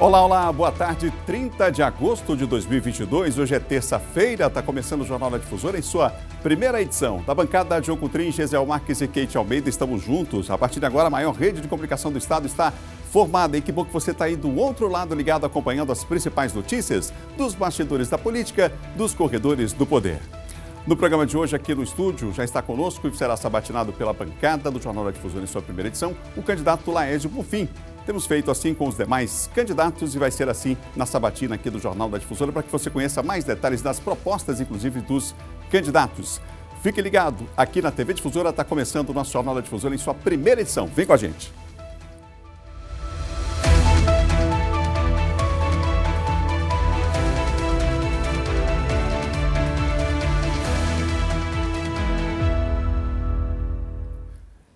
Olá, olá, boa tarde. 30 de agosto de 2022, hoje é terça-feira, está começando o Jornal da Difusora em sua primeira edição. Da bancada de Ocultrim, Gisel Marques e Kate Almeida, estamos juntos. A partir de agora, a maior rede de comunicação do estado está formada. E que bom que você está aí do outro lado ligado acompanhando as principais notícias dos bastidores da política, dos corredores do poder. No programa de hoje, aqui no estúdio, já está conosco e será sabatinado pela bancada do Jornal da Difusora em sua primeira edição, o candidato Laércio Bonfim, temos feito assim com os demais candidatos e vai ser assim na sabatina aqui do Jornal da Difusora para que você conheça mais detalhes das propostas, inclusive dos candidatos. Fique ligado, aqui na TV Difusora está começando o nosso Jornal da Difusora em sua primeira edição. Vem com a gente.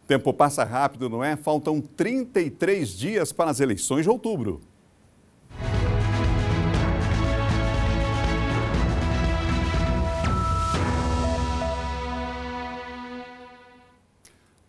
Tempo passa rápido, não é? Faltam 33 dias para as eleições de outubro.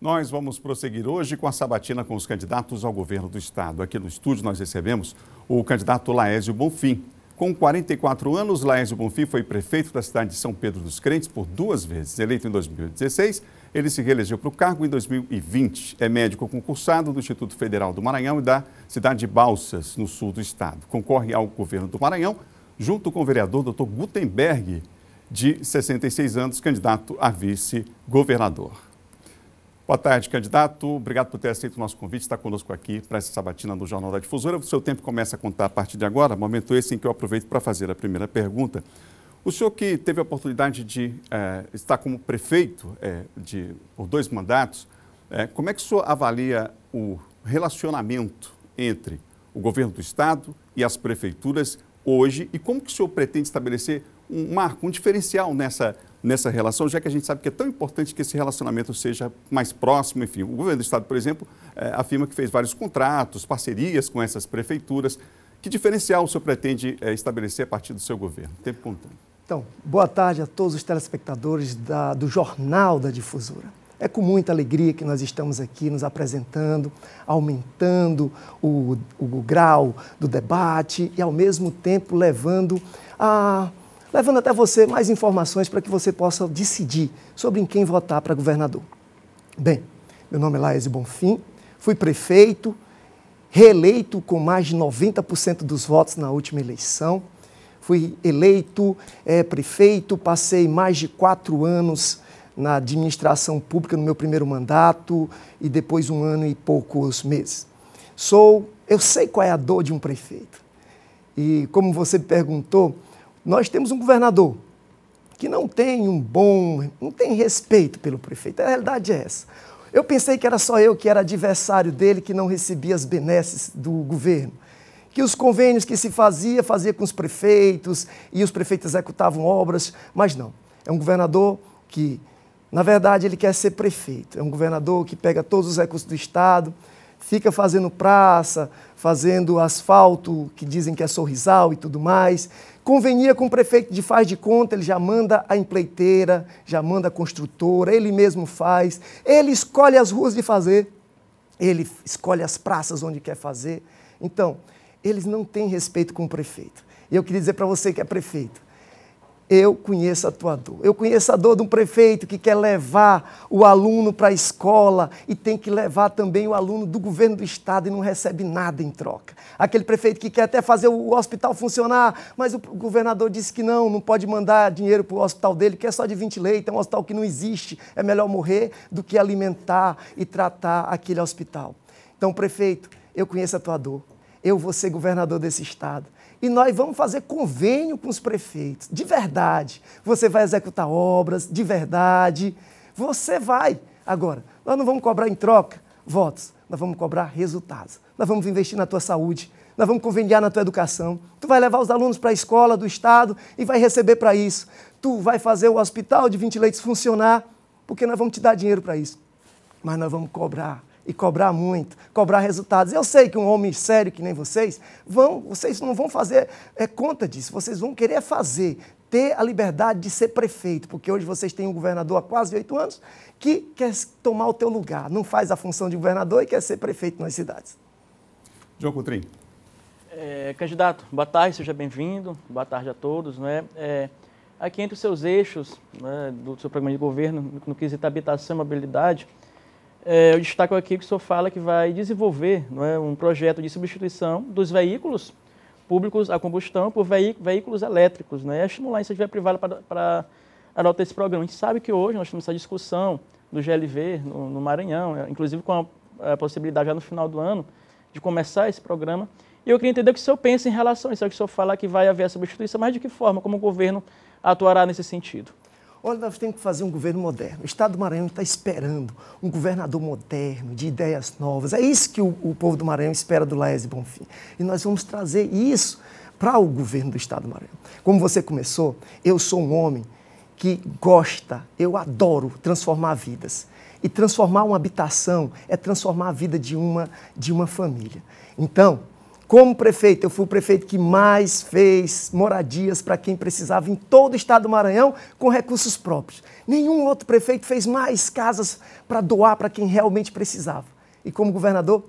Nós vamos prosseguir hoje com a sabatina com os candidatos ao governo do Estado. Aqui no estúdio nós recebemos o candidato Laésio Bonfim, com 44 anos, Laércio Bonfim foi prefeito da cidade de São Pedro dos Crentes por duas vezes. Eleito em 2016, ele se reelegeu para o cargo em 2020. É médico concursado do Instituto Federal do Maranhão e da cidade de Balsas, no sul do estado. Concorre ao governo do Maranhão, junto com o vereador Dr. Gutenberg, de 66 anos, candidato a vice-governador. Boa tarde, candidato. Obrigado por ter aceito o nosso convite, está conosco aqui para essa sabatina do Jornal da Difusora. O seu tempo começa a contar a partir de agora, momento esse em que eu aproveito para fazer a primeira pergunta. O senhor que teve a oportunidade de eh, estar como prefeito eh, de, por dois mandatos, eh, como é que o senhor avalia o relacionamento entre o governo do Estado e as prefeituras hoje e como que o senhor pretende estabelecer um marco, um diferencial nessa nessa relação, já que a gente sabe que é tão importante que esse relacionamento seja mais próximo, enfim. O governo do Estado, por exemplo, eh, afirma que fez vários contratos, parcerias com essas prefeituras. Que diferencial o senhor pretende eh, estabelecer a partir do seu governo? Tempo contando. Então, boa tarde a todos os telespectadores da, do Jornal da Difusora. É com muita alegria que nós estamos aqui nos apresentando, aumentando o, o, o grau do debate e, ao mesmo tempo, levando a levando até você mais informações para que você possa decidir sobre em quem votar para governador. Bem, meu nome é Laese Bonfim, fui prefeito, reeleito com mais de 90% dos votos na última eleição. Fui eleito é, prefeito, passei mais de quatro anos na administração pública no meu primeiro mandato e depois um ano e poucos meses. Sou, eu sei qual é a dor de um prefeito. E como você perguntou, nós temos um governador que não tem um bom, não tem respeito pelo prefeito. A realidade é essa. Eu pensei que era só eu que era adversário dele que não recebia as benesses do governo. Que os convênios que se fazia, fazia com os prefeitos e os prefeitos executavam obras, mas não. É um governador que, na verdade, ele quer ser prefeito. É um governador que pega todos os recursos do Estado, fica fazendo praça, fazendo asfalto, que dizem que é sorrisal e tudo mais, Convenia com o prefeito de faz de conta, ele já manda a empleiteira, já manda a construtora, ele mesmo faz, ele escolhe as ruas de fazer, ele escolhe as praças onde quer fazer. Então, eles não têm respeito com o prefeito. E eu queria dizer para você que é prefeito, eu conheço a tua dor. Eu conheço a dor de um prefeito que quer levar o aluno para a escola e tem que levar também o aluno do governo do estado e não recebe nada em troca. Aquele prefeito que quer até fazer o hospital funcionar, mas o governador disse que não, não pode mandar dinheiro para o hospital dele, que é só de 20 leitos, é um hospital que não existe, é melhor morrer do que alimentar e tratar aquele hospital. Então, prefeito, eu conheço a tua dor. Eu vou ser governador desse estado e nós vamos fazer convênio com os prefeitos, de verdade. Você vai executar obras, de verdade. Você vai. Agora, nós não vamos cobrar em troca votos, nós vamos cobrar resultados. Nós vamos investir na tua saúde, nós vamos conveniar na tua educação. Tu vai levar os alunos para a escola do Estado e vai receber para isso. Tu vai fazer o hospital de 20 leitos funcionar, porque nós vamos te dar dinheiro para isso. Mas nós vamos cobrar e cobrar muito, cobrar resultados. Eu sei que um homem sério que nem vocês, vão, vocês não vão fazer é, conta disso, vocês vão querer fazer, ter a liberdade de ser prefeito, porque hoje vocês têm um governador há quase oito anos que quer tomar o teu lugar, não faz a função de governador e quer ser prefeito nas cidades. João Coutrinho. É, candidato, boa tarde, seja bem-vindo, boa tarde a todos. Né? É, aqui entre os seus eixos né, do seu programa de governo, no quesito habitação e mobilidade, é, eu destaco aqui que o senhor fala que vai desenvolver é, um projeto de substituição dos veículos públicos a combustão por veículos elétricos, né? estimular a iniciativa privada para, para adotar esse programa. A gente sabe que hoje nós temos essa discussão do GLV no, no Maranhão, é, inclusive com a, a, possibilidade já no final do ano de começar esse programa. E eu queria entender o que o senhor pensa em relação a isso, é o que o senhor fala que vai haver a substituição, mas de que forma, como o governo atuará nesse sentido? Olha, nós temos que fazer um governo moderno. O Estado do Maranhão está esperando um governador moderno, de ideias novas. É isso que o, o povo do Maranhão espera do Laércio Bonfim. E nós vamos trazer isso para o governo do Estado do Maranhão. Como você começou, eu sou um homem que gosta, eu adoro transformar vidas. E transformar uma habitação é transformar a vida de uma, de uma família. Então, como prefeito, eu fui o prefeito que mais fez moradias para quem precisava em todo o estado do Maranhão com recursos próprios. Nenhum outro prefeito fez mais casas para doar para quem realmente precisava. E como governador,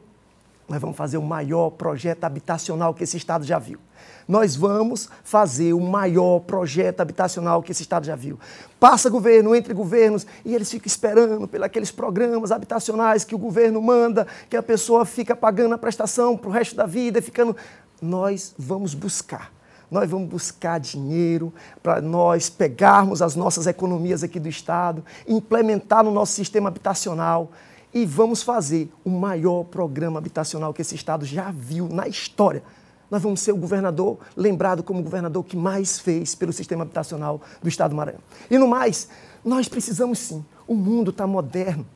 nós vamos fazer o maior projeto habitacional que esse Estado já viu. Nós vamos fazer o maior projeto habitacional que esse Estado já viu. Passa governo, entre governos, e eles ficam esperando pelos programas habitacionais que o governo manda, que a pessoa fica pagando a prestação para o resto da vida, ficando. Nós vamos buscar nós vamos buscar dinheiro para nós pegarmos as nossas economias aqui do Estado, implementar no nosso sistema habitacional e vamos fazer o maior programa habitacional que esse estado já viu na história. Nós vamos ser o governador lembrado como o governador que mais fez pelo sistema habitacional do estado do Maranhão. E no mais, nós precisamos sim. O mundo está moderno.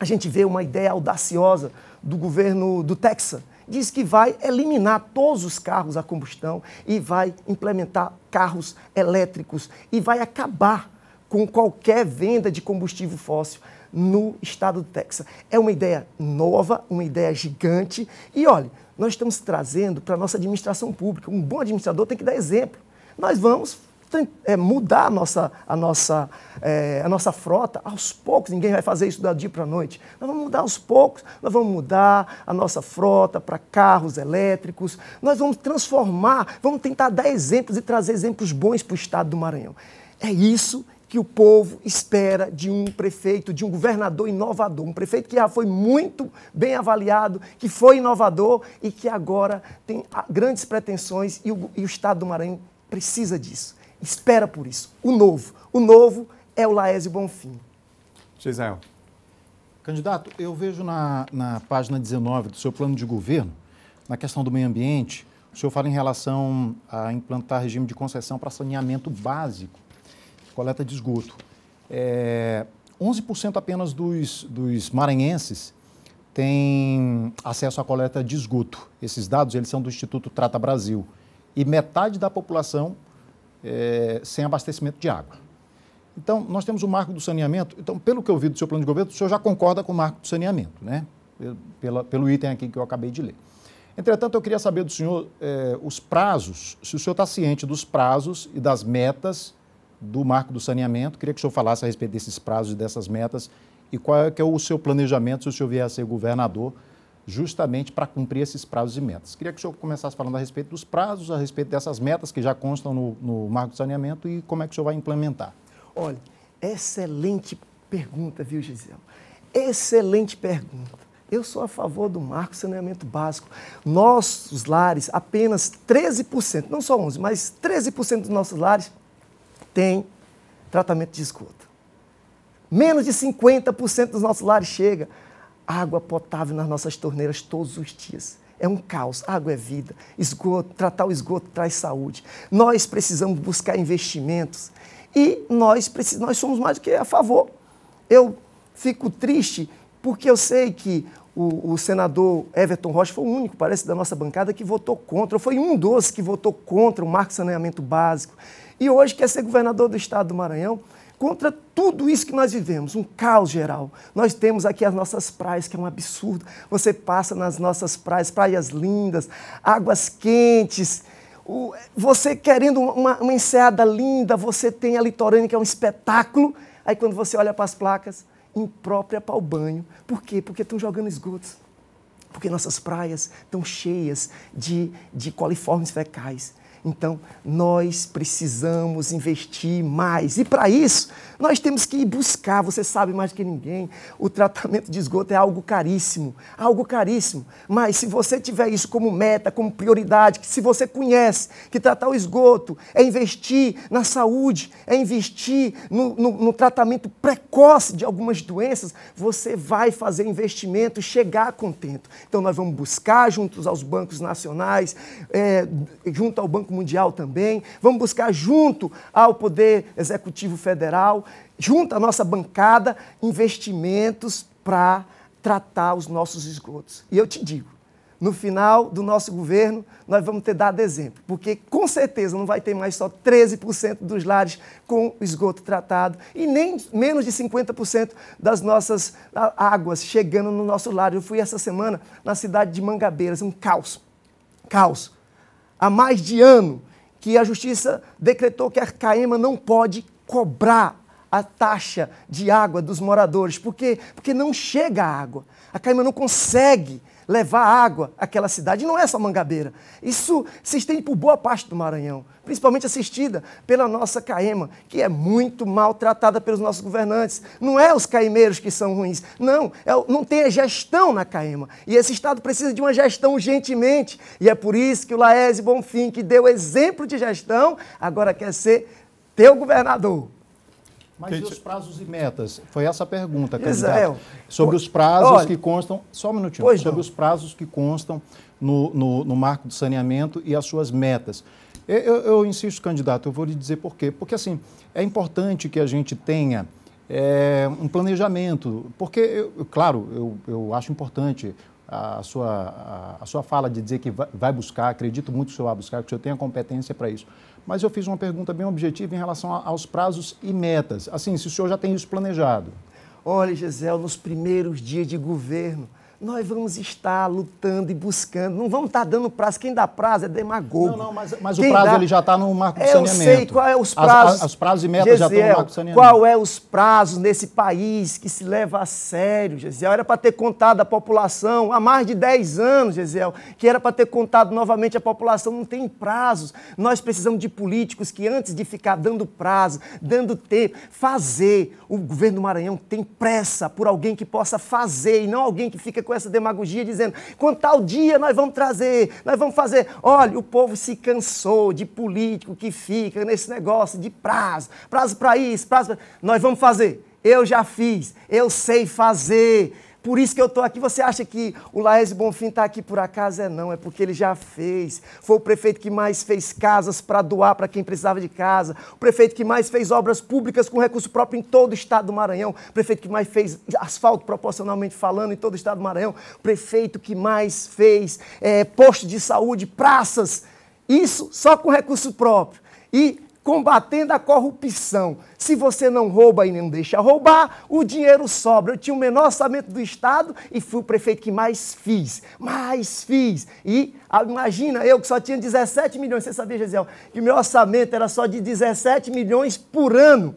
A gente vê uma ideia audaciosa do governo do Texas. Diz que vai eliminar todos os carros a combustão e vai implementar carros elétricos e vai acabar com qualquer venda de combustível fóssil no estado do Texas. É uma ideia nova, uma ideia gigante. E olha, nós estamos trazendo para a nossa administração pública. Um bom administrador tem que dar exemplo. Nós vamos é, mudar a nossa, a, nossa, é, a nossa frota aos poucos. Ninguém vai fazer isso da dia para a noite. Nós vamos mudar aos poucos. Nós vamos mudar a nossa frota para carros elétricos. Nós vamos transformar, vamos tentar dar exemplos e trazer exemplos bons para o estado do Maranhão. É isso que o povo espera de um prefeito, de um governador inovador, um prefeito que já foi muito bem avaliado, que foi inovador e que agora tem ah, grandes pretensões e o, e o Estado do Maranhão precisa disso, espera por isso, o novo. O novo é o Laésio Bonfim. Gisel. Candidato, eu vejo na, na página 19 do seu plano de governo, na questão do meio ambiente, o senhor fala em relação a implantar regime de concessão para saneamento básico coleta de esgoto. É, 11% apenas dos, dos maranhenses têm acesso à coleta de esgoto. Esses dados eles são do Instituto Trata Brasil. E metade da população é, sem abastecimento de água. Então, nós temos o marco do saneamento. Então, pelo que eu vi do seu plano de governo, o senhor já concorda com o marco do saneamento, né? Pela, pelo item aqui que eu acabei de ler. Entretanto, eu queria saber do senhor eh, os prazos, se o senhor está ciente dos prazos e das metas do marco do saneamento. Queria que o senhor falasse a respeito desses prazos e dessas metas e qual é, é o seu planejamento se o senhor vier a ser governador justamente para cumprir esses prazos e metas. Queria que o senhor começasse falando a respeito dos prazos, a respeito dessas metas que já constam no, no marco do saneamento e como é que o senhor vai implementar. Olha, excelente pergunta, viu, Gisele? Excelente pergunta. Eu sou a favor do marco saneamento básico. Nossos lares, apenas 13%, não só 11%, mas 13% dos nossos lares tem tratamento de esgoto. Menos de 50% dos nossos lares chega água potável nas nossas torneiras todos os dias. É um caos. Água é vida. Esgoto, tratar o esgoto traz saúde. Nós precisamos buscar investimentos e nós precisamos, nós somos mais do que a favor. Eu fico triste porque eu sei que o, o, senador Everton Rocha foi o único, parece, da nossa bancada que votou contra. Foi um dos que votou contra o marco saneamento básico e hoje quer ser governador do estado do Maranhão, contra tudo isso que nós vivemos, um caos geral. Nós temos aqui as nossas praias, que é um absurdo. Você passa nas nossas praias, praias lindas, águas quentes. Você querendo uma, uma enseada linda, você tem a litorânea, que é um espetáculo. Aí quando você olha para as placas, imprópria para o banho. Por quê? Porque estão jogando esgotos. Porque nossas praias estão cheias de, de coliformes fecais. Então, nós precisamos investir mais. E para isso, nós temos que ir buscar, você sabe mais que ninguém, o tratamento de esgoto é algo caríssimo, algo caríssimo. Mas se você tiver isso como meta, como prioridade, que se você conhece que tratar o esgoto é investir na saúde, é investir no, no, no tratamento precoce de algumas doenças, você vai fazer investimento e chegar contento. Então, nós vamos buscar juntos aos bancos nacionais, é, junto ao Banco Banco Mundial também, vamos buscar junto ao Poder Executivo Federal, junto à nossa bancada, investimentos para tratar os nossos esgotos. E eu te digo, no final do nosso governo, nós vamos ter dado exemplo, porque com certeza não vai ter mais só 13% dos lares com esgoto tratado e nem menos de 50% das nossas águas chegando no nosso lar. Eu fui essa semana na cidade de Mangabeiras, um caos. Caos há mais de ano que a justiça decretou que a Caema não pode cobrar a taxa de água dos moradores. Por quê? Porque não chega a água. A Caima não consegue levar água àquela cidade. E não é só Mangabeira. Isso se estende por boa parte do Maranhão, principalmente assistida pela nossa Caema, que é muito maltratada pelos nossos governantes. Não é os caimeiros que são ruins, não. É, não tem a gestão na Caema. E esse Estado precisa de uma gestão urgentemente. E é por isso que o Laese Bonfim, que deu exemplo de gestão, agora quer ser teu governador. Mas e os prazos e metas? Foi essa a pergunta, candidato é, Sobre os prazos olha, que constam. Só um minutinho. Pois sobre não. os prazos que constam no, no, no, marco do saneamento e as suas metas. Eu, eu, eu, insisto, candidato, eu vou lhe dizer por quê. Porque, assim, é importante que a gente tenha é, um planejamento. Porque, eu, claro, eu, eu acho importante a sua, a, a, sua fala de dizer que vai, buscar, acredito muito que o senhor vai buscar, que o senhor tenha competência para isso mas eu fiz uma pergunta bem objetiva em relação a, aos prazos e metas. Assim, se o senhor já tem isso planejado. Olha, Gisele, nos primeiros dias de governo, nós vamos estar lutando e buscando, não vamos estar dando prazo. Quem dá prazo é demagogo. Não, não, mas, mas o prazo dá... ele já está no marco do saneamento. É, eu sei qual é os prazos. As, prazos e metas já estão no marco do saneamento. Qual é os prazos nesse país que se leva a sério, Gesiel? Era para ter contado a população há mais de 10 anos, Gesiel, que era para ter contado novamente a população, não tem prazos. Nós precisamos de políticos que antes de ficar dando prazo, dando tempo, fazer. O governo do Maranhão tem pressa por alguém que possa fazer e não alguém que fica com essa demagogia, dizendo: quanto tal dia nós vamos trazer, nós vamos fazer. Olha, o povo se cansou de político que fica nesse negócio de prazo, prazo para isso, prazo pra... Nós vamos fazer. Eu já fiz, eu sei fazer. Por isso que eu estou aqui. Você acha que o Laércio Bonfim está aqui por acaso? É não, é porque ele já fez. Foi o prefeito que mais fez casas para doar para quem precisava de casa. O prefeito que mais fez obras públicas com recurso próprio em todo o estado do Maranhão. O prefeito que mais fez asfalto, proporcionalmente falando, em todo o estado do Maranhão. O prefeito que mais fez é, posto de saúde, praças. Isso só com recurso próprio. E combatendo a corrupção. Se você não rouba e não deixa roubar, o dinheiro sobra. Eu tinha o menor orçamento do Estado e fui o prefeito que mais fiz, mais fiz. E ah, imagina eu que só tinha 17 milhões, você sabia, Gesiel, que meu orçamento era só de 17 milhões por ano.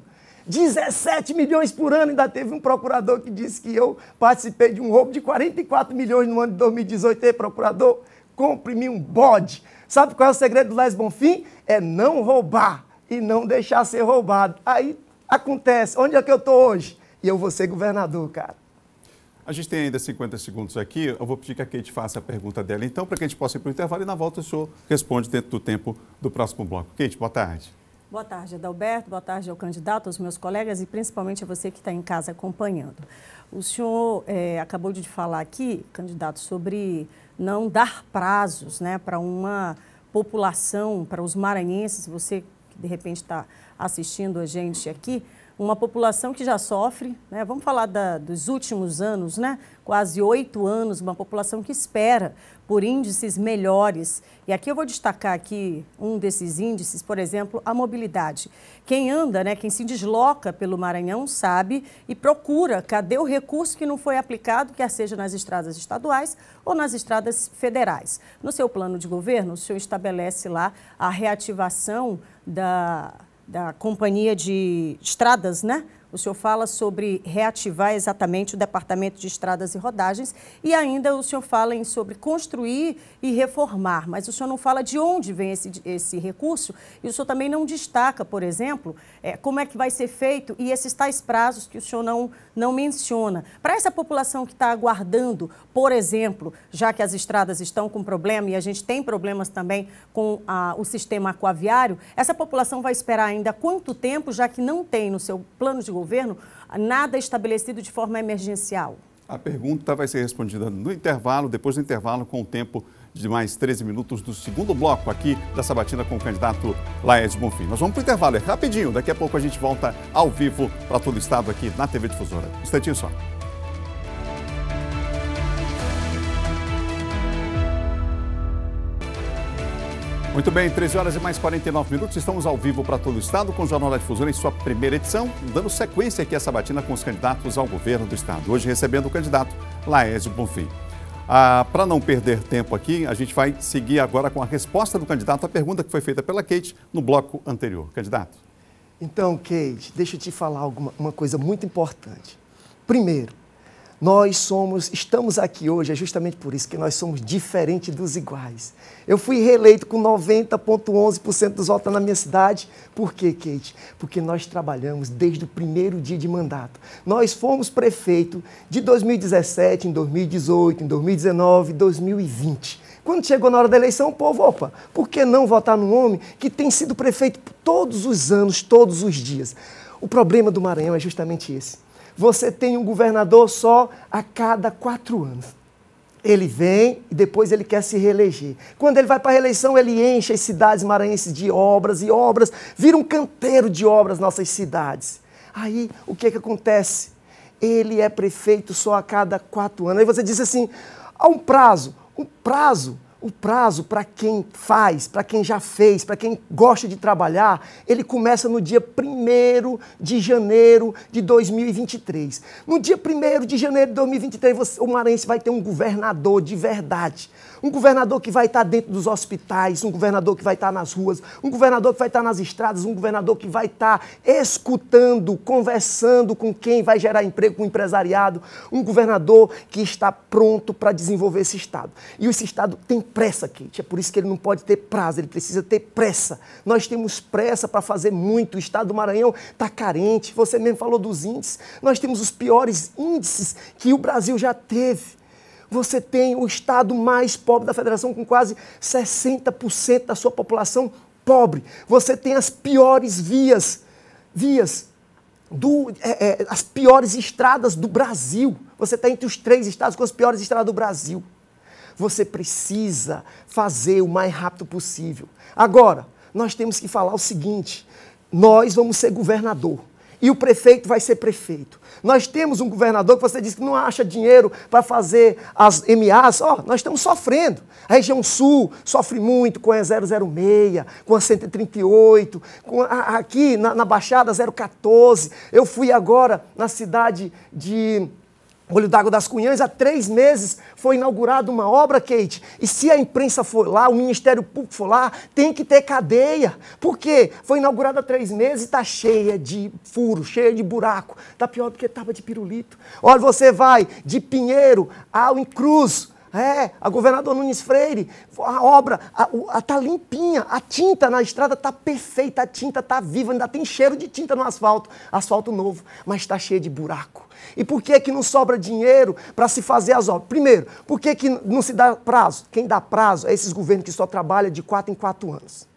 17 milhões por ano. Ainda teve um procurador que disse que eu participei de um roubo de 44 milhões no ano de 2018. Ei, procurador, compre-me um bode. Sabe qual é o segredo do Les Bonfim? É não roubar e não deixar ser roubado. Aí acontece, onde é que eu estou hoje? E eu vou ser governador, cara. A gente tem ainda 50 segundos aqui. Eu vou pedir que a Kate faça a pergunta dela, então, para que a gente possa ir para o intervalo e na volta o senhor responde dentro do tempo do próximo bloco. Kate, boa tarde. Boa tarde, Adalberto. Boa tarde ao candidato, aos meus colegas e principalmente a você que está em casa acompanhando. O senhor é, acabou de falar aqui, candidato, sobre não dar prazos né, para uma população, para os maranhenses. Você de repente está assistindo a gente aqui, uma população que já sofre, né? vamos falar da, dos últimos anos, né? quase oito anos, uma população que espera por índices melhores. E aqui eu vou destacar aqui um desses índices, por exemplo, a mobilidade. Quem anda, né, quem se desloca pelo Maranhão sabe e procura cadê o recurso que não foi aplicado, quer seja nas estradas estaduais ou nas estradas federais. No seu plano de governo, o senhor estabelece lá a reativação da da companhia de estradas, né? O senhor fala sobre reativar exatamente o Departamento de Estradas e Rodagens e ainda o senhor fala em sobre construir e reformar, mas o senhor não fala de onde vem esse, esse recurso e o senhor também não destaca, por exemplo, é, como é que vai ser feito e esses tais prazos que o senhor não, não menciona. Para essa população que está aguardando, por exemplo, já que as estradas estão com problema e a gente tem problemas também com a, o sistema aquaviário, essa população vai esperar ainda quanto tempo, já que não tem no seu plano de governo governo, nada é estabelecido de forma emergencial? A pergunta vai ser respondida no intervalo, depois do intervalo, com o tempo de mais 13 minutos do segundo bloco aqui da Sabatina com o candidato Laércio Bonfim. Nós vamos para o intervalo, é rapidinho, daqui a pouco a gente volta ao vivo para todo o estado aqui na TV Difusora. Um instantinho só. Muito bem, 13 horas e mais 49 minutos. Estamos ao vivo para todo o Estado com o Jornal da Difusão em sua primeira edição, dando sequência aqui a sabatina com os candidatos ao governo do Estado. Hoje recebendo o candidato Laésio Bonfim. Ah, para não perder tempo aqui, a gente vai seguir agora com a resposta do candidato à pergunta que foi feita pela Kate no bloco anterior. Candidato. Então, Kate, deixa eu te falar alguma, uma coisa muito importante. Primeiro, nós somos, estamos aqui hoje, é justamente por isso que nós somos diferentes dos iguais. Eu fui reeleito com 90,11% dos votos na minha cidade. Por quê, Kate? Porque nós trabalhamos desde o primeiro dia de mandato. Nós fomos prefeito de 2017, em 2018, em 2019, 2020. Quando chegou na hora da eleição, o povo, opa, por que não votar num homem que tem sido prefeito todos os anos, todos os dias? O problema do Maranhão é justamente esse você tem um governador só a cada quatro anos. Ele vem e depois ele quer se reeleger. Quando ele vai para a reeleição, ele enche as cidades maranhenses de obras e obras, vira um canteiro de obras nossas cidades. Aí o que, é que acontece? Ele é prefeito só a cada quatro anos. Aí você diz assim: há um prazo, um prazo o prazo para quem faz, para quem já fez, para quem gosta de trabalhar, ele começa no dia 1 de janeiro de 2023. No dia 1 de janeiro de 2023, você, o Maranhense vai ter um governador de verdade. Um governador que vai estar dentro dos hospitais, um governador que vai estar nas ruas, um governador que vai estar nas estradas, um governador que vai estar escutando, conversando com quem vai gerar emprego, com o empresariado, um governador que está pronto para desenvolver esse Estado. E esse Estado tem pressa, Kate, é por isso que ele não pode ter prazo, ele precisa ter pressa. Nós temos pressa para fazer muito, o Estado do Maranhão está carente, você mesmo falou dos índices, nós temos os piores índices que o Brasil já teve você tem o estado mais pobre da federação, com quase 60% da sua população pobre. Você tem as piores vias, vias do, é, é, as piores estradas do Brasil. Você está entre os três estados com as piores estradas do Brasil. Você precisa fazer o mais rápido possível. Agora, nós temos que falar o seguinte: nós vamos ser governador e o prefeito vai ser prefeito. Nós temos um governador que você diz que não acha dinheiro para fazer as MAs. Ó, oh, nós estamos sofrendo. A região sul sofre muito com a 006, com a 138, com a, aqui na, na Baixada 014. Eu fui agora na cidade de Olho d'Água das Cunhãs, há três meses foi inaugurada uma obra, Kate. E se a imprensa for lá, o Ministério Público for lá, tem que ter cadeia. Por quê? Foi inaugurada há três meses e está cheia de furo, cheia de buraco. Está pior do que estava de pirulito. Olha, você vai de Pinheiro ao Cruz. É, a Governadora Nunes Freire, a obra está limpinha, a tinta na estrada está perfeita, a tinta está viva, ainda tem cheiro de tinta no asfalto, asfalto novo, mas está cheia de buraco e por que que não sobra dinheiro para se fazer as obras? Primeiro, por que que não se dá prazo? Quem dá prazo é esses governos que só trabalham de quatro em quatro anos.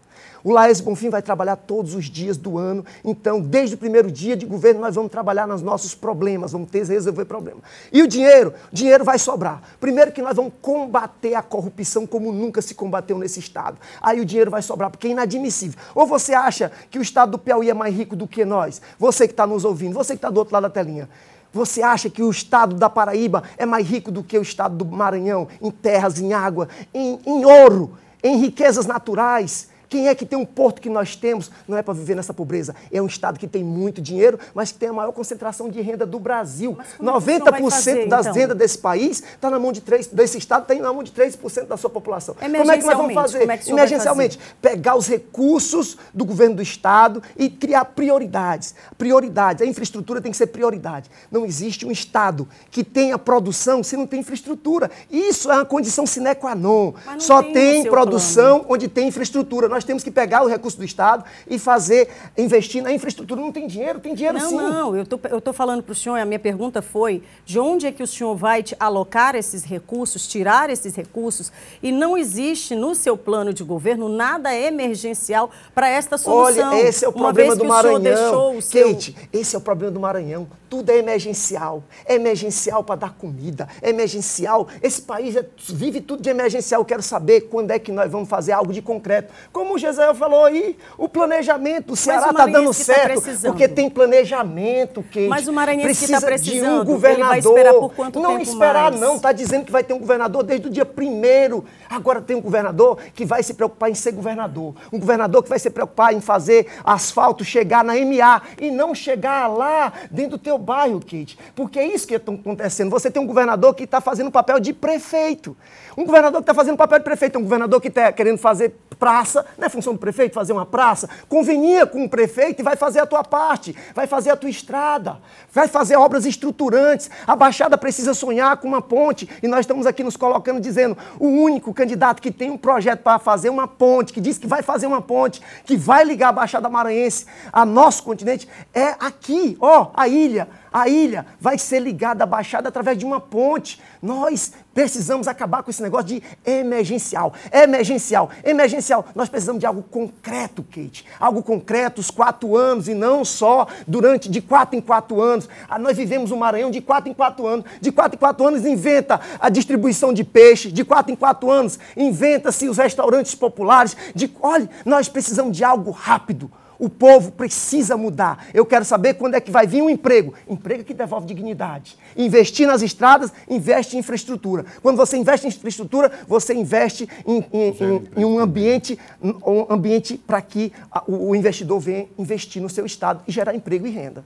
O Laércio Bonfim vai trabalhar todos os dias do ano, então, desde o primeiro dia de governo, nós vamos trabalhar nos nossos problemas, vamos ter resolver problemas. E o dinheiro? O dinheiro vai sobrar. Primeiro que nós vamos combater a corrupção como nunca se combateu nesse Estado. Aí o dinheiro vai sobrar, porque é inadmissível. Ou você acha que o Estado do Piauí é mais rico do que nós? Você que está nos ouvindo, você que está do outro lado da telinha. Você acha que o estado da Paraíba é mais rico do que o estado do Maranhão em terras, em água, em, em ouro, em riquezas naturais? Quem é que tem um porto que nós temos? Não é para viver nessa pobreza. É um Estado que tem muito dinheiro, mas que tem a maior concentração de renda do Brasil. 90% é fazer, das então? rendas desse país está na mão de 3, desse Estado está na mão de 3% da sua população. Como é que nós vamos fazer? É Emergencialmente. Fazer? Pegar os recursos do governo do Estado e criar prioridades. Prioridades. A infraestrutura tem que ser prioridade. Não existe um Estado que tenha produção se não tem infraestrutura. Isso é uma condição sine qua non. Só tem, tem produção plano. onde tem infraestrutura. Nós nós temos que pegar o recurso do Estado e fazer, investir na infraestrutura. Não tem dinheiro? Tem dinheiro não, sim. Não, não, eu tô, estou falando para o senhor, a minha pergunta foi de onde é que o senhor vai alocar esses recursos, tirar esses recursos, e não existe no seu plano de governo nada emergencial para esta solução. Olha, esse é o problema do Maranhão. Kate, seu... esse é o problema do Maranhão. Tudo é emergencial. É emergencial para dar comida, é emergencial. Esse país é, vive tudo de emergencial. Eu quero saber quando é que nós vamos fazer algo de concreto. Como como o Gisele falou aí, o planejamento, o Ceará está dando tá certo, tá porque tem planejamento, que Mas o Maranhense tá precisa tá de um governador. esperar por quanto não tempo esperar mais? não, está dizendo que vai ter um governador desde o dia primeiro. Agora tem um governador que vai se preocupar em ser governador, um governador que vai se preocupar em fazer asfalto chegar na MA e não chegar lá dentro do teu bairro, Kate, porque é isso que está acontecendo. Você tem um governador que está fazendo o papel de prefeito, um governador que está fazendo o papel de prefeito, um governador que está querendo fazer praça não é função do prefeito fazer uma praça? Convenia com o prefeito e vai fazer a tua parte, vai fazer a tua estrada, vai fazer obras estruturantes. A Baixada precisa sonhar com uma ponte e nós estamos aqui nos colocando dizendo: o único candidato que tem um projeto para fazer uma ponte, que diz que vai fazer uma ponte, que vai ligar a Baixada Maranhense a nosso continente, é aqui, ó, a ilha a ilha vai ser ligada à Baixada através de uma ponte. Nós precisamos acabar com esse negócio de emergencial. Emergencial, emergencial. Nós precisamos de algo concreto, Kate. Algo concreto, os quatro anos, e não só durante de quatro em quatro anos. Ah, nós vivemos o um Maranhão de quatro em quatro anos. De quatro em quatro anos inventa a distribuição de peixe. De quatro em quatro anos inventa-se os restaurantes populares. De, olha, nós precisamos de algo rápido o povo precisa mudar. Eu quero saber quando é que vai vir um emprego. Emprego que devolve dignidade. Investir nas estradas, investe em infraestrutura. Quando você investe em infraestrutura, você investe em, em, em, em um ambiente, um ambiente para que o investidor venha investir no seu estado e gerar emprego e renda.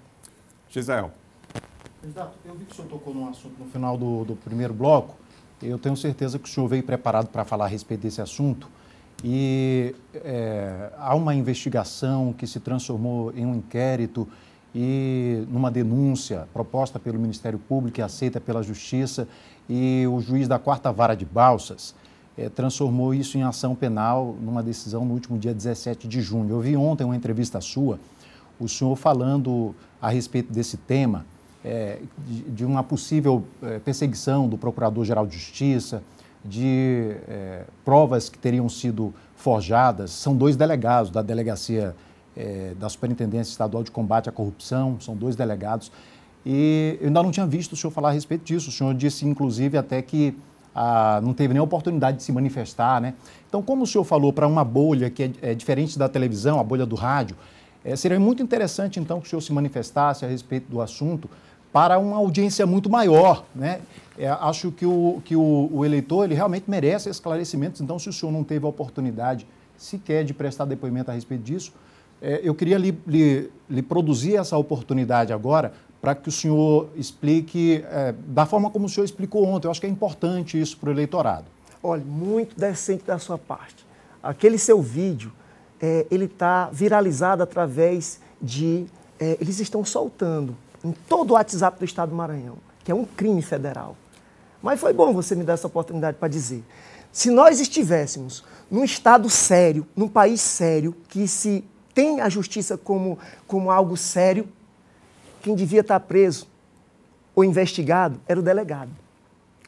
Gisele. Exato. Eu vi que o senhor tocou num assunto no final do, do primeiro bloco. Eu tenho certeza que o senhor veio preparado para falar a respeito desse assunto e é, há uma investigação que se transformou em um inquérito e numa denúncia proposta pelo Ministério Público e aceita pela Justiça e o juiz da quarta vara de Balsas é, transformou isso em ação penal numa decisão no último dia 17 de junho. Eu vi ontem uma entrevista sua, o senhor falando a respeito desse tema, é, de, de, uma possível é, perseguição do Procurador-Geral de Justiça, de é, provas que teriam sido forjadas. São dois delegados da delegacia é, da Superintendência Estadual de Combate à Corrupção, são dois delegados. E eu ainda não tinha visto o senhor falar a respeito disso. O senhor disse, inclusive, até que ah, não teve nem oportunidade de se manifestar, né? Então, como o senhor falou, para uma bolha que é, é, diferente da televisão, a bolha do rádio, é, seria muito interessante, então, que o senhor se manifestasse a respeito do assunto, para uma audiência muito maior. Né? É, acho que, o, que o, o, eleitor ele realmente merece esclarecimentos, então, se o senhor não teve a oportunidade sequer de prestar depoimento a respeito disso, é, eu queria lhe, lhe, lhe, produzir essa oportunidade agora para que o senhor explique é, da forma como o senhor explicou ontem. Eu acho que é importante isso para o eleitorado. Olha, muito decente da sua parte. Aquele seu vídeo, é, ele está viralizado através de... É, eles estão soltando em todo o WhatsApp do Estado do Maranhão, que é um crime federal. Mas foi bom você me dar essa oportunidade para dizer. Se nós estivéssemos num Estado sério, num país sério, que se tem a justiça como, como algo sério, quem devia estar preso ou investigado era o delegado.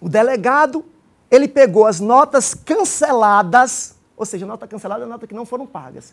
O delegado, ele pegou as notas canceladas, ou seja, nota cancelada é nota que não foram pagas.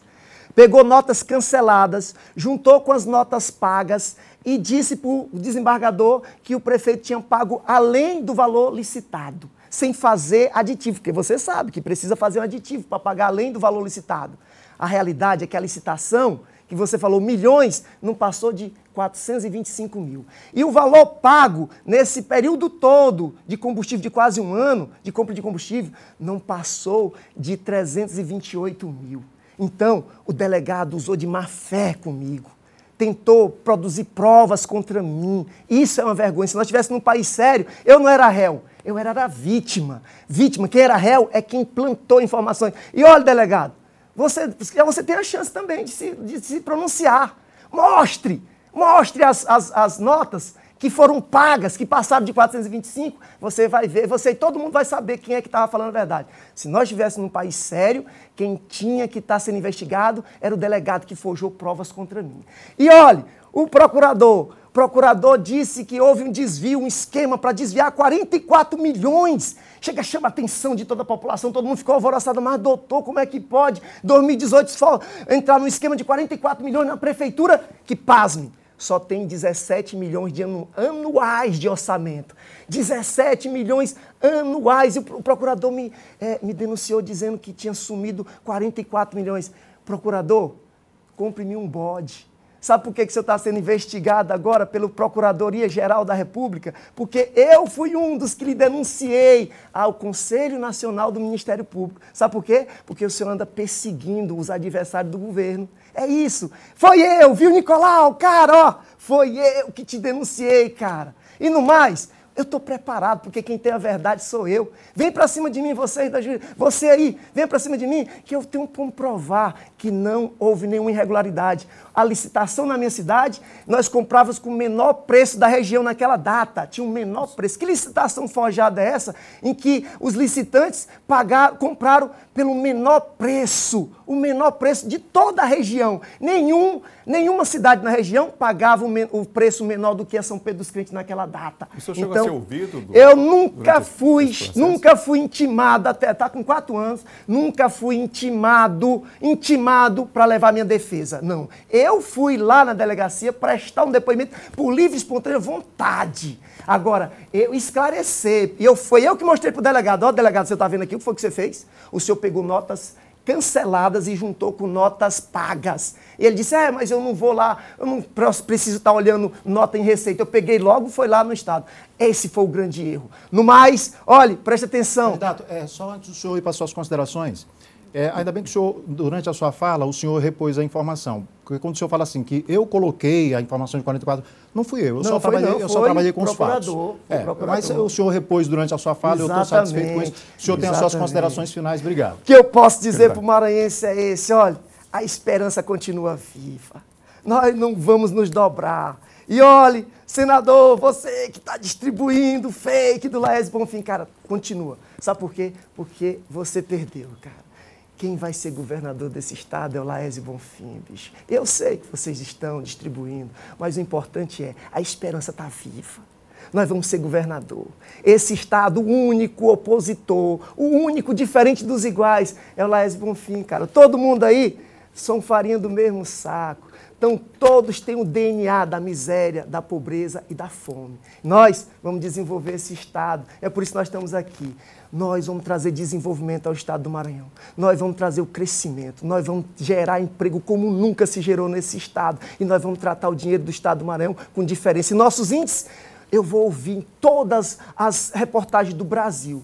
Pegou notas canceladas, juntou com as notas pagas e disse para o desembargador que o prefeito tinha pago além do valor licitado, sem fazer aditivo, porque você sabe que precisa fazer um aditivo para pagar além do valor licitado. A realidade é que a licitação, que você falou milhões, não passou de 425 mil. E o valor pago nesse período todo de combustível, de quase um ano de compra de combustível, não passou de 328 mil. Então, o delegado usou de má fé comigo tentou produzir provas contra mim. Isso é uma vergonha. Se nós estivéssemos num país sério, eu não era réu, eu era a vítima. Vítima, quem era réu é quem plantou informações. E olha, delegado, você, você tem a chance também de se, de se pronunciar. Mostre, mostre as, as, as notas que foram pagas, que passaram de 425, você vai ver, você e todo mundo vai saber quem é que estava falando a verdade. Se nós estivéssemos num país sério, quem tinha que estar tá sendo investigado era o delegado que forjou provas contra mim. E olhe, o procurador, o procurador disse que houve um desvio, um esquema para desviar 44 milhões. Chega, chama a atenção de toda a população, todo mundo ficou alvoroçado, mas doutor, como é que pode 2018 entrar num esquema de 44 milhões na prefeitura? Que pasme só tem 17 milhões de anu, anuais de orçamento. 17 milhões anuais. E o procurador me, é, me denunciou dizendo que tinha sumido 44 milhões. Procurador, compre-me um bode. Sabe por que, que você está sendo investigado agora pelo Procuradoria-Geral da República? Porque eu fui um dos que lhe denunciei ao Conselho Nacional do Ministério Público. Sabe por quê? Porque o senhor anda perseguindo os adversários do governo. É isso. Foi eu, viu, Nicolau? Cara, ó, foi eu que te denunciei, cara. E no mais, eu estou preparado, porque quem tem a verdade sou eu. Vem para cima de mim, vocês da Você aí, vem para cima de mim, que eu tenho como provar que não houve nenhuma irregularidade. A licitação na minha cidade, nós comprávamos com o menor preço da região naquela data, tinha um menor preço. Que licitação forjada é essa em que os licitantes pagaram, compraram pelo menor preço, o menor preço de toda a região. Nenhum, nenhuma cidade na região pagava o, men, o preço menor do que a São Pedro dos Crentes naquela data. O senhor então, chegou a então, ser ouvido? Do, eu nunca fui, nunca fui intimado, até está com quatro anos, nunca fui intimado, intimado chamado para levar minha defesa. Não. Eu fui lá na delegacia prestar um depoimento por livre e espontânea vontade. Agora, eu esclarecer. E eu, foi eu que mostrei para o delegado. Ó, oh, delegado, você está vendo aqui o que foi que você fez? O senhor pegou notas canceladas e juntou com notas pagas. E ele disse: É, mas eu não vou lá, eu não preciso estar tá olhando nota em receita. Eu peguei logo, foi lá no Estado. Esse foi o grande erro. No mais, olhe, preste atenção. Candidato, é, só antes do senhor ir para suas considerações, é, ainda bem que o senhor, durante a sua fala, o senhor repôs a informação. Porque quando o senhor fala assim, que eu coloquei a informação de 44, não fui eu, eu, não, só, trabalhei, não, eu só trabalhei com os fatos. É, mas o senhor repôs durante a sua fala, exatamente, eu estou satisfeito com isso. O senhor exatamente. tem as suas considerações finais, obrigado. O que eu posso dizer para o maranhense é esse, olha, a esperança continua viva. Nós não vamos nos dobrar. E olhe, senador, você que está distribuindo fake do Laércio Bonfim, cara, continua. Sabe por quê? Porque você perdeu, cara quem vai ser governador desse estado é o Laércio Bonfim, bicho. Eu sei que vocês estão distribuindo, mas o importante é, a esperança está viva. Nós vamos ser governador. Esse estado, o único opositor, o único diferente dos iguais, é o Laércio Bonfim, cara. Todo mundo aí são farinha do mesmo saco. Então, todos têm o DNA da miséria, da pobreza e da fome. Nós vamos desenvolver esse Estado. É por isso que nós estamos aqui nós vamos trazer desenvolvimento ao estado do Maranhão. Nós vamos trazer o crescimento, nós vamos gerar emprego como nunca se gerou nesse estado e nós vamos tratar o dinheiro do estado do Maranhão com diferença. E nossos índices, eu vou ouvir em todas as reportagens do Brasil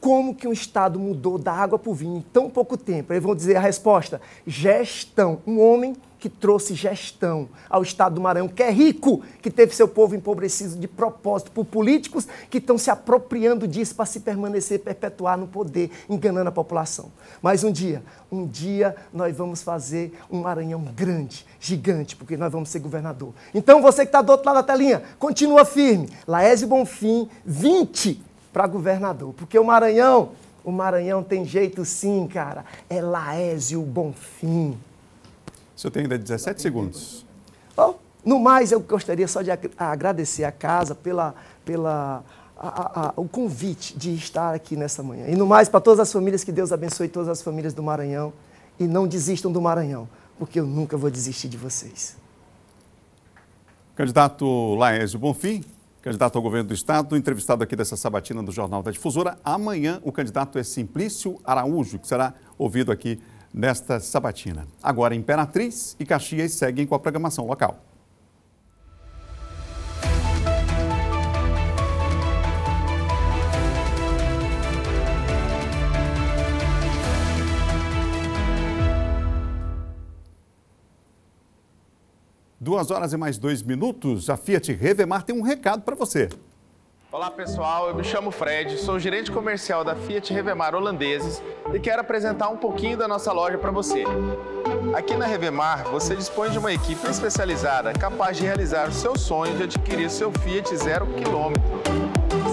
como que um estado mudou da água para o vinho em tão pouco tempo. Eles vão dizer a resposta: gestão, um homem que trouxe gestão ao estado do Maranhão, que é rico, que teve seu povo empobrecido de propósito por políticos que estão se apropriando disso para se permanecer, perpetuar no poder, enganando a população. Mas um dia, um dia nós vamos fazer um Maranhão grande, gigante, porque nós vamos ser governador. Então você que está do outro lado da telinha, continua firme. Laésio Bonfim, 20 para governador, porque o Maranhão o Maranhão tem jeito sim, cara. É Laésio Bonfim senhor tem ainda 17 segundos. Bom, no mais, eu gostaria só de agradecer a casa pela, pela a, a, o convite de estar aqui nessa manhã. E no mais, para todas as famílias, que Deus abençoe todas as famílias do Maranhão. E não desistam do Maranhão, porque eu nunca vou desistir de vocês. Candidato Laércio Bonfim, candidato ao governo do Estado, entrevistado aqui dessa sabatina do Jornal da Difusora. Amanhã, o candidato é Simplício Araújo, que será ouvido aqui nesta sabatina. Agora, Imperatriz e Caxias seguem com a programação local. Duas horas e mais dois minutos, a Fiat Revemar tem um recado para você. Olá pessoal, eu me chamo Fred, sou gerente comercial da Fiat Revemar Holandeses e quero apresentar um pouquinho da nossa loja para você. Aqui na Revemar, você dispõe de uma equipe especializada capaz de realizar o seu sonho de adquirir seu Fiat zero quilômetro.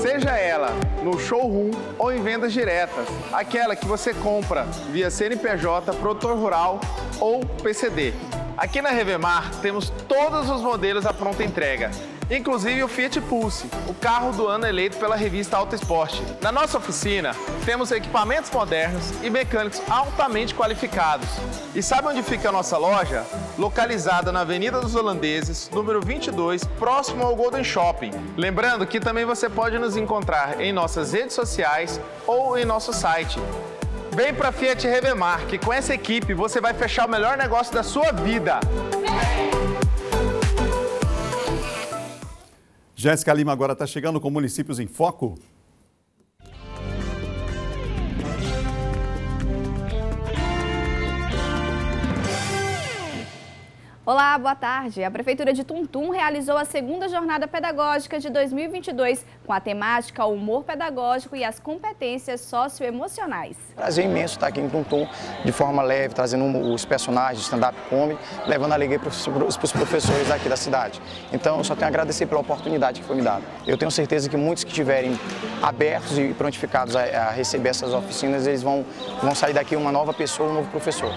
Seja ela no showroom ou em vendas diretas, aquela que você compra via CNPJ, produtor rural ou PCD. Aqui na Revemar temos todos os modelos à pronta entrega inclusive o Fiat Pulse, o carro do ano eleito pela revista Auto Esporte. Na nossa oficina, temos equipamentos modernos e mecânicos altamente qualificados. E sabe onde fica a nossa loja? Localizada na Avenida dos Holandeses, número 22, próximo ao Golden Shopping. Lembrando que também você pode nos encontrar em nossas redes sociais ou em nosso site. Vem para Fiat Revemar, que com essa equipe você vai fechar o melhor negócio da sua vida. Vem! Jéssica Lima agora está chegando com Municípios em Foco. Olá, boa tarde. A Prefeitura de Tuntum realizou a segunda jornada pedagógica de 2022 com a temática Humor Pedagógico e as Competências Socioemocionais. Prazer imenso estar aqui em Tuntum, de forma leve, trazendo os personagens, stand-up comedy, levando alegria para os professores aqui da cidade. Então, eu só tenho a agradecer pela oportunidade que foi me dada. Eu tenho certeza que muitos que estiverem abertos e prontificados a, receber essas oficinas, eles vão, vão sair daqui uma nova pessoa, um novo professor.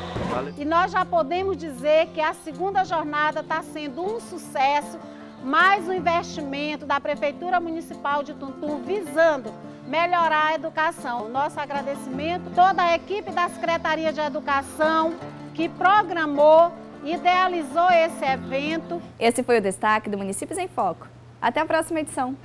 E nós já podemos dizer que é a segunda essa jornada está sendo um sucesso, mais um investimento da Prefeitura Municipal de Tuntum visando melhorar a educação. Nosso agradecimento a toda a equipe da Secretaria de Educação que programou, e idealizou esse evento. Esse foi o destaque do Municípios em Foco. Até a próxima edição.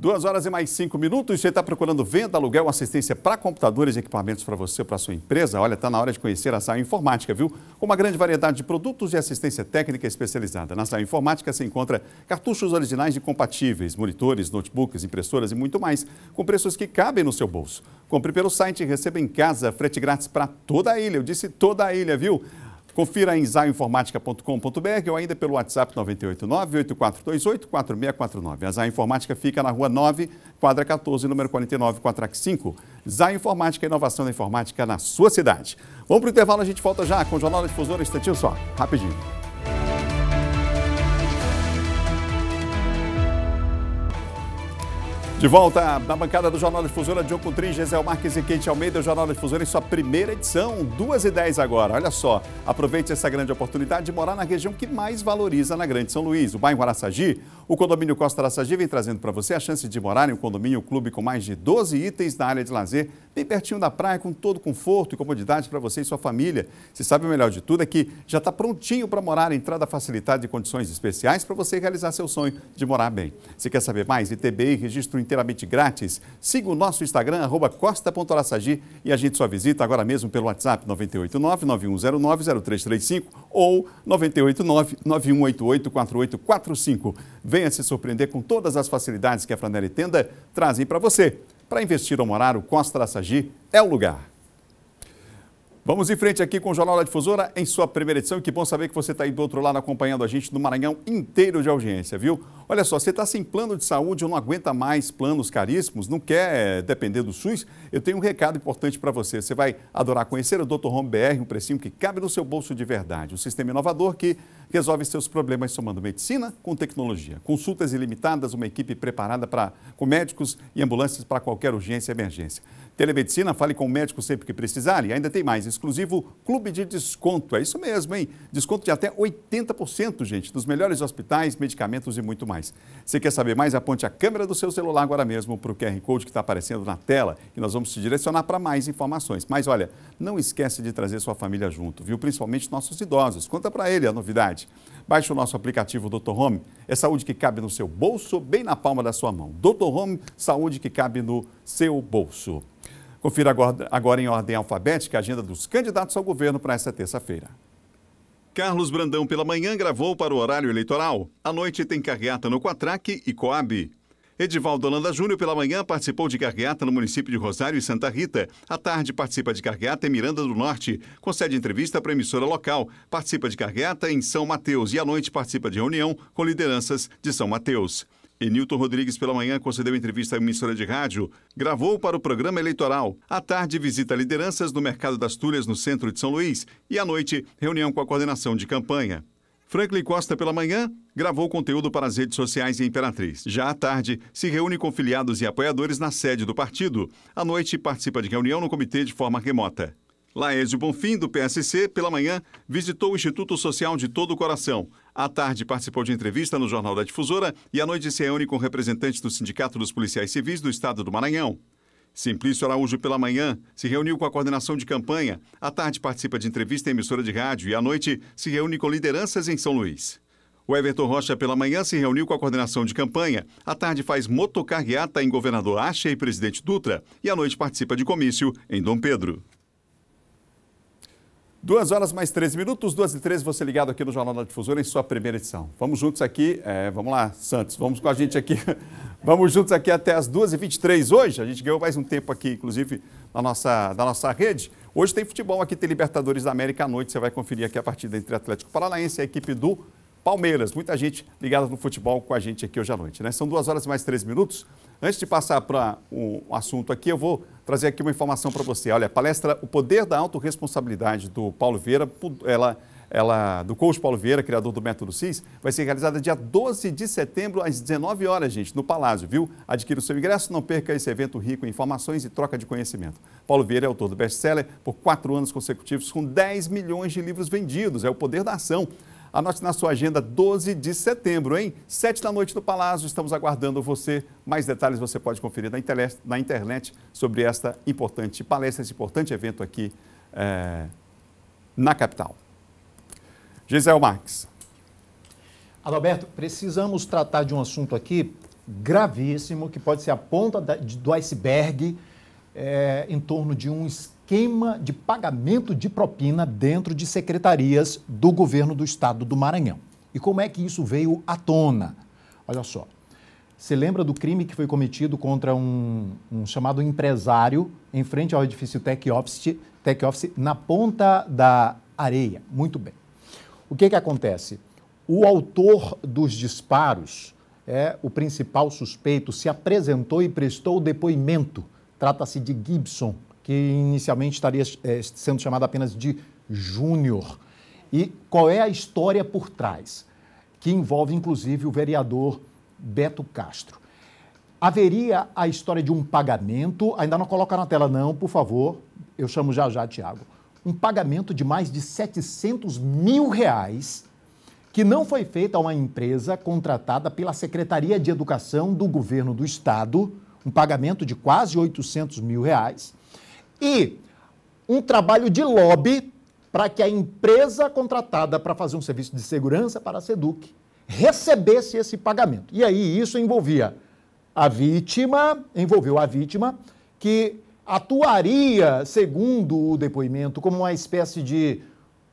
Duas horas e mais cinco minutos. Você está procurando venda, aluguel, assistência para computadores e equipamentos para você, para sua empresa? Olha, está na hora de conhecer a Saio Informática, viu? Com uma grande variedade de produtos e assistência técnica especializada. Na Saio Informática se encontra cartuchos originais e compatíveis, monitores, notebooks, impressoras e muito mais, com preços que cabem no seu bolso. Compre pelo site e receba em casa frete grátis para toda a ilha. Eu disse toda a ilha, viu? Confira em zaioinformática.com.br ou ainda pelo WhatsApp 989-8428-4649. A Zaio Informática fica na rua 9, quadra 14, número 49, X 5. Zaio Informática, inovação da informática na sua cidade. Vamos para o intervalo, a gente volta já com o Jornal da Difusora, um instantinho só, rapidinho. De volta na bancada do Jornal Difusora, Diogo Coutrin, Gisele Marques e Kate Almeida, o Jornal Difusora em sua primeira edição, 2 e 10 agora. Olha só, aproveite essa grande oportunidade de morar na região que mais valoriza na Grande São Luís, o bairro Araçagi. O condomínio Costa Araçagi vem trazendo para você a chance de morar em um condomínio clube com mais de 12 itens na área de lazer, bem pertinho da praia, com todo conforto e comodidade para você e sua família. Se sabe o melhor de tudo é que já está prontinho para morar, entrada facilitada e condições especiais para você realizar seu sonho de morar bem. Se quer saber mais, ITBI, registro em inteiramente grátis. Siga o nosso Instagram, arroba e a gente sua visita agora mesmo pelo WhatsApp 989-9109-0335 ou 989-9188-4845. Venha se surpreender com todas as facilidades que a Franelli Tenda trazem para você. Para investir ou morar, o Costa Araçagi é o lugar. Vamos em frente aqui com o Jornal da Difusora em sua primeira edição. E que bom saber que você está aí do outro lado acompanhando a gente no Maranhão inteiro de audiência, viu? Olha só, você está sem plano de saúde ou não aguenta mais planos caríssimos, não quer eh, depender do SUS? Eu tenho um recado importante para você. Você vai adorar conhecer o Dr. Home BR, um precinho que cabe no seu bolso de verdade. Um sistema inovador que resolve seus problemas somando medicina com tecnologia. Consultas ilimitadas, uma equipe preparada para com médicos e ambulâncias para qualquer urgência e emergência. Telemedicina, fale com o médico sempre que precisar. E ainda tem mais, exclusivo Clube de Desconto. É isso mesmo, hein? Desconto de até 80%, gente, dos melhores hospitais, medicamentos e muito mais. Você quer saber mais? Aponte a câmera do seu celular agora mesmo para o QR Code que está aparecendo na tela e nós vamos te direcionar para mais informações. Mas olha, não esquece de trazer sua família junto, viu? Principalmente nossos idosos. Conta para ele a novidade. Baixe o nosso aplicativo Doutor Home. É saúde que cabe no seu bolso, bem na palma da sua mão. Doutor Home, saúde que cabe no seu bolso. Confira agora, agora em ordem alfabética a agenda dos candidatos ao governo para esta terça-feira. Carlos Brandão, pela manhã, gravou para o horário eleitoral. À noite tem carreata no Quatraque e Coab. Edivaldo Holanda Júnior, pela manhã, participou de carreata no município de Rosário e Santa Rita. À tarde, participa de carreata em Miranda do Norte. Concede entrevista para emissora local. Participa de carreata em São Mateus. E à noite, participa de reunião com lideranças de São Mateus. E Newton Rodrigues, pela manhã, concedeu entrevista à emissora de rádio, gravou para o programa eleitoral. À tarde, visita lideranças no Mercado das Tulhas, no centro de São Luís. E à noite, reunião com a coordenação de campanha. Franklin Costa, pela manhã, gravou conteúdo para as redes sociais em Imperatriz. Já à tarde, se reúne com filiados e apoiadores na sede do partido. À noite, participa de reunião no comitê de forma remota. Laércio Bonfim, do PSC, pela manhã, visitou o Instituto Social de Todo o Coração. À tarde, participou de entrevista no Jornal da Difusora e à noite se reúne com representantes do Sindicato dos Policiais Civis do Estado do Maranhão. Simplício Araújo, pela manhã, se reuniu com a coordenação de campanha, à tarde participa de entrevista em emissora de rádio e à noite se reúne com lideranças em São Luís. O Everton Rocha, pela manhã, se reuniu com a coordenação de campanha, à tarde faz motocarreata em governador Acha e presidente Dutra e à noite participa de comício em Dom Pedro. Duas horas mais 13 minutos, duas e 13, você ligado aqui no Jornal da Difusora em sua primeira edição. Vamos juntos aqui, é, vamos lá, Santos, vamos com a gente aqui. Vamos juntos aqui até as 2h23 hoje. A gente ganhou mais um tempo aqui, inclusive, na nossa, da nossa rede. Hoje tem futebol aqui, tem Libertadores da América à noite. Você vai conferir aqui a partida entre Atlético Paranaense e a equipe do Palmeiras. Muita gente ligada no futebol com a gente aqui hoje à noite. Né? São duas horas e mais três minutos. Antes de passar para um assunto aqui, eu vou trazer aqui uma informação para você. Olha, a palestra O Poder da Autoresponsabilidade do Paulo Vieira, ela, ela, do coach Paulo Vieira, criador do Método CIS, vai ser realizada dia 12 de setembro, às 19 horas, gente, no Palácio, viu? Adquira o seu ingresso, não perca esse evento rico em informações e troca de conhecimento. Paulo Vieira é autor do best-seller por quatro anos consecutivos, com 10 milhões de livros vendidos. É o poder da ação. Anote na sua agenda 12 de setembro, hein? Sete da noite no Palácio, estamos aguardando você. Mais detalhes você pode conferir na internet sobre esta importante palestra, esse importante evento aqui é, na capital. Gisele Marques. Adalberto, precisamos tratar de um assunto aqui gravíssimo, que pode ser a ponta do iceberg é, em torno de um escândalo esquema de pagamento de propina dentro de secretarias do governo do estado do Maranhão. E como é que isso veio à tona? Olha só. Você lembra do crime que foi cometido contra um, um chamado empresário em frente ao edifício Tech Office, Tech Office na ponta da areia? Muito bem. O que, que acontece? O autor dos disparos, é o principal suspeito, se apresentou e prestou depoimento. Trata-se de Gibson, que inicialmente estaria é, sendo chamado apenas de Júnior. E qual é a história por trás? Que envolve, inclusive, o vereador Beto Castro. Haveria a história de um pagamento, ainda não coloca na tela, não, por favor, eu chamo já já, Tiago. Um pagamento de mais de 700 mil reais que não foi feito a uma empresa contratada pela Secretaria de Educação do Governo do Estado, um pagamento de quase 800 mil reais, e um trabalho de lobby para que a empresa contratada para fazer um serviço de segurança para a SEDUC recebesse esse pagamento. E aí isso envolvia a vítima, envolveu a vítima que atuaria, segundo o depoimento, como uma espécie de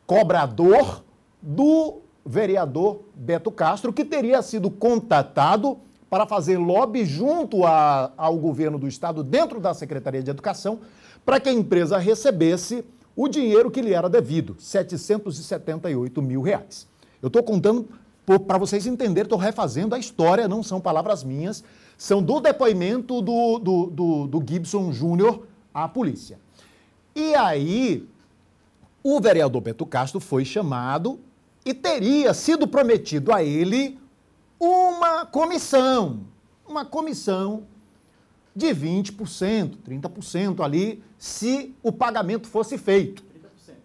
cobrador do vereador Beto Castro, que teria sido contatado para fazer lobby junto a, ao governo do estado, dentro da Secretaria de Educação, para que a empresa recebesse o dinheiro que lhe era devido, 778 mil reais. Eu estou contando para vocês entenderem, estou refazendo a história, não são palavras minhas, são do depoimento do, do, do, do Gibson Júnior à polícia. E aí, o vereador Beto Castro foi chamado e teria sido prometido a ele uma comissão, uma comissão de 20%, 30% ali, se o pagamento fosse feito.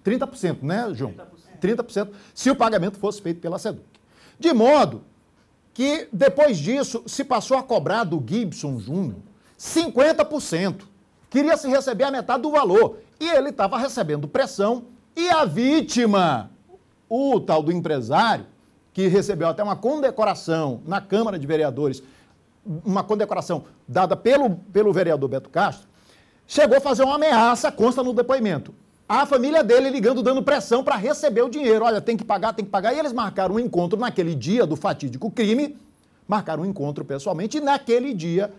30%, 30% né, João? 30%. 30%. Se o pagamento fosse feito pela SEDUC. De modo que, depois disso, se passou a cobrar do Gibson Júnior 50%. Queria se receber a metade do valor. E ele estava recebendo pressão. E a vítima, o tal do empresário, que recebeu até uma condecoração na Câmara de Vereadores uma condecoração dada pelo, pelo vereador Beto Castro, chegou a fazer uma ameaça, consta no depoimento. A família dele ligando, dando pressão para receber o dinheiro. Olha, tem que pagar, tem que pagar. E eles marcaram um encontro naquele dia do fatídico crime, marcaram um encontro pessoalmente, e naquele dia,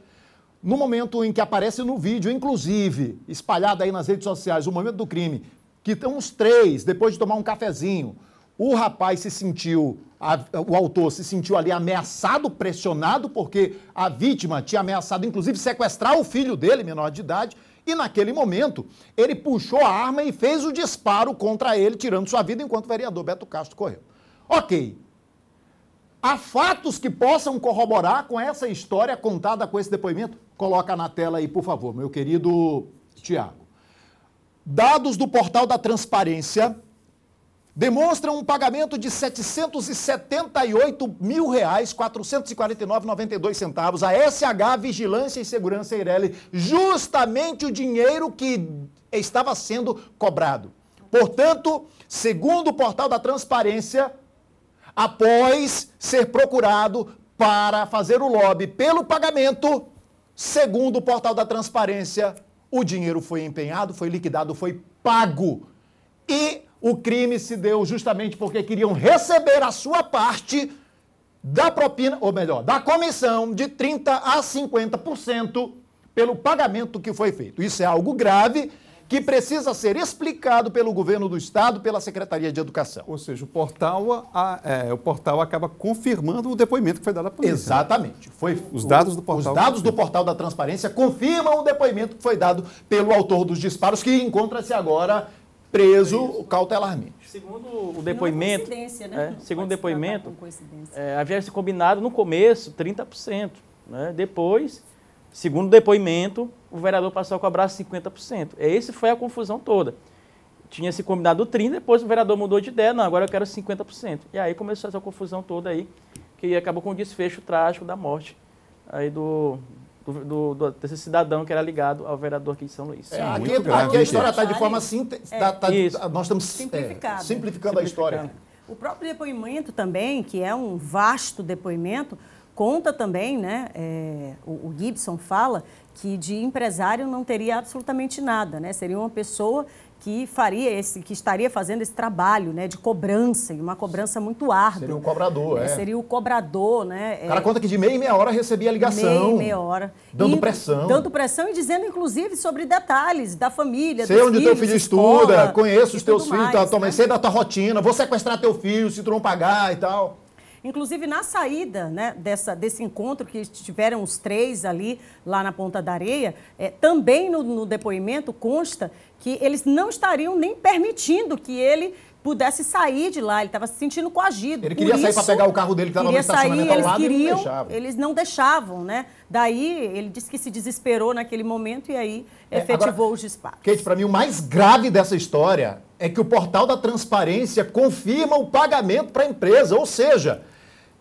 no momento em que aparece no vídeo, inclusive, espalhado aí nas redes sociais, o momento do crime, que estão os três, depois de tomar um cafezinho, o rapaz se sentiu a, o autor se sentiu ali ameaçado, pressionado, porque a vítima tinha ameaçado, inclusive, sequestrar o filho dele, menor de idade, e naquele momento ele puxou a arma e fez o disparo contra ele, tirando sua vida enquanto o vereador Beto Castro correu. Ok. Há fatos que possam corroborar com essa história contada com esse depoimento? Coloca na tela aí, por favor, meu querido Tiago. Dados do portal da Transparência demonstra um pagamento de R$ 778.449,92 centavos a SH Vigilância e Segurança Eireli, justamente o dinheiro que estava sendo cobrado. Portanto, segundo o portal da Transparência, após ser procurado para fazer o lobby pelo pagamento, segundo o portal da Transparência, o dinheiro foi empenhado, foi liquidado, foi pago. E o crime se deu justamente porque queriam receber a sua parte da propina, ou melhor, da comissão de 30 a 50% pelo pagamento que foi feito. Isso é algo grave que precisa ser explicado pelo governo do estado, pela Secretaria de Educação. Ou seja, o portal, a, é, o portal acaba confirmando o depoimento que foi dado à polícia. Né? Exatamente. Foi, os dados do portal. Os dados do portal da transparência confirmam o depoimento que foi dado pelo autor dos disparos, que encontra-se agora preso, é cautelarmente. Segundo o depoimento, é é, né? é, segundo depoimento, é, havia se combinado no começo 30%, né? Depois, segundo o depoimento, o vereador passou a cobrar 50%. Esse foi a confusão toda. Tinha se combinado 30, depois o vereador mudou de ideia, não, agora eu quero 50%. E aí começou essa confusão toda aí, que acabou com o desfecho trágico da morte aí do, do, do, desse cidadão que era ligado ao vereador aqui de São Luís. É, aqui, aqui, a história está de forma simples. É. Tá, tá, nós estamos é, simplificando, simplificando a história. O próprio depoimento também, que é um vasto depoimento, conta também, né? É, o, o Gibson fala que de empresário não teria absolutamente nada, né? Seria uma pessoa que faria esse, que estaria fazendo esse trabalho, né, de cobrança, e uma cobrança muito árdua. Seria o cobrador, é. é. Seria o cobrador, né? O é. cara é, conta que de meia e meia hora recebia a ligação. Meia e meia hora. Dando e, pressão. Dando pressão e dizendo, inclusive, sobre detalhes da família, Sei onde filhos, teu filho estuda, conheço os teus filhos, tá, né? sei da tua rotina, vou sequestrar teu filho se tu não pagar e tal. Inclusive, na saída né, dessa, desse encontro, que tiveram os três ali, lá na Ponta da Areia, é, também no, no depoimento consta que eles não estariam nem permitindo que ele pudesse sair de lá. Ele estava se sentindo coagido. Ele queria isso, sair para pegar o carro dele que estava no estacionamento sair, lado queriam, e não deixavam. Eles não deixavam, né? Daí ele disse que se desesperou naquele momento e aí é, efetivou agora, os disparos. Kate, para mim o mais grave dessa história é que o portal da transparência confirma o pagamento para a empresa, ou seja,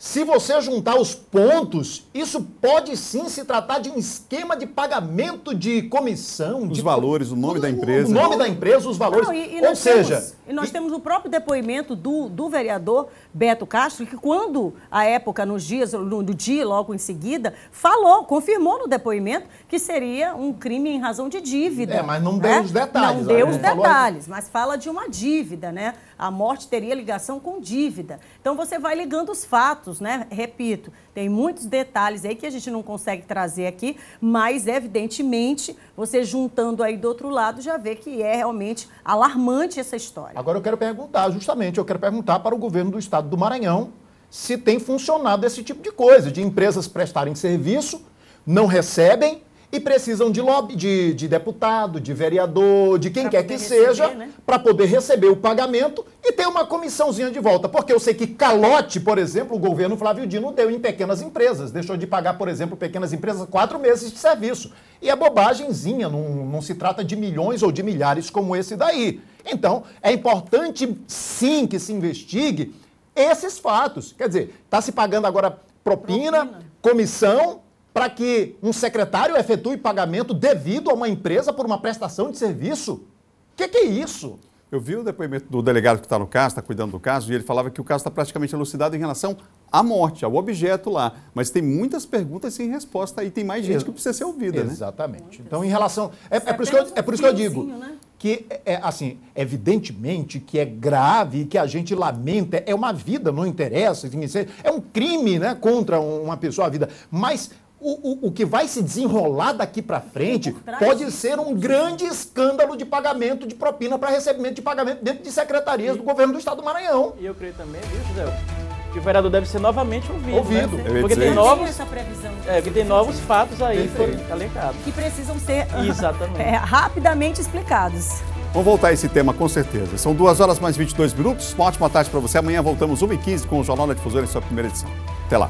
se você juntar os pontos, isso pode sim se tratar de um esquema de pagamento de comissão. Os de... valores, o nome o, da empresa. O nome da empresa, os valores. Não, e, e Ou seja. Temos, e nós e... temos o próprio depoimento do, do vereador Beto Castro, que quando, a época, nos dias, no, no, dia logo em seguida, falou, confirmou no depoimento que seria um crime em razão de dívida. É, mas não deu né? os detalhes. Não deu os detalhes, falou... mas fala de uma dívida, né? a morte teria ligação com dívida. Então você vai ligando os fatos, né? Repito, tem muitos detalhes aí que a gente não consegue trazer aqui, mas evidentemente você juntando aí do outro lado já vê que é realmente alarmante essa história. Agora eu quero perguntar, justamente, eu quero perguntar para o governo do estado do Maranhão se tem funcionado esse tipo de coisa, de empresas prestarem serviço, não recebem e precisam de lobby, de, de deputado, de vereador, de quem pra quer que receber, seja, né? para poder receber o pagamento e ter uma comissãozinha de volta. Porque eu sei que calote, por exemplo, o governo Flávio Dino deu em pequenas empresas, deixou de pagar, por exemplo, pequenas empresas quatro meses de serviço. E é bobagemzinha, não, não se trata de milhões ou de milhares como esse daí. Então, é importante sim que se investigue esses fatos. Quer dizer, está se pagando agora propina. propina. comissão para que um secretário efetue pagamento devido a uma empresa por uma prestação de serviço? O que, que, é isso? Eu vi o depoimento do delegado que está no caso, está cuidando do caso, e ele falava que o caso está praticamente elucidado em relação à morte, ao objeto lá. Mas tem muitas perguntas sem resposta e tem mais gente que precisa ser ouvida, né? Exatamente. Né? Então, em relação. É, é, por, isso que eu, é por isso que eu digo. Né? que é assim, evidentemente que é grave e que a gente lamenta, é uma vida, não interessa, é um crime, né, contra uma pessoa, a vida. Mas o, o, o que vai se desenrolar daqui para frente pode ser um grande escândalo de pagamento de propina para recebimento de pagamento dentro de secretarias do governo do estado do Maranhão. E eu creio também, viu, José? que o vereador deve ser novamente ouvido. Né? Ouvido. Né? Porque tem novos, essa previsão é, tem novos fatos aí alencados. Que precisam ser ah, é, rapidamente explicados. Vamos voltar a esse tema, com certeza. São duas horas mais 22 minutos. Uma ótima tarde para você. Amanhã voltamos 1h15 com o Jornal da Difusora em sua primeira edição. Até lá.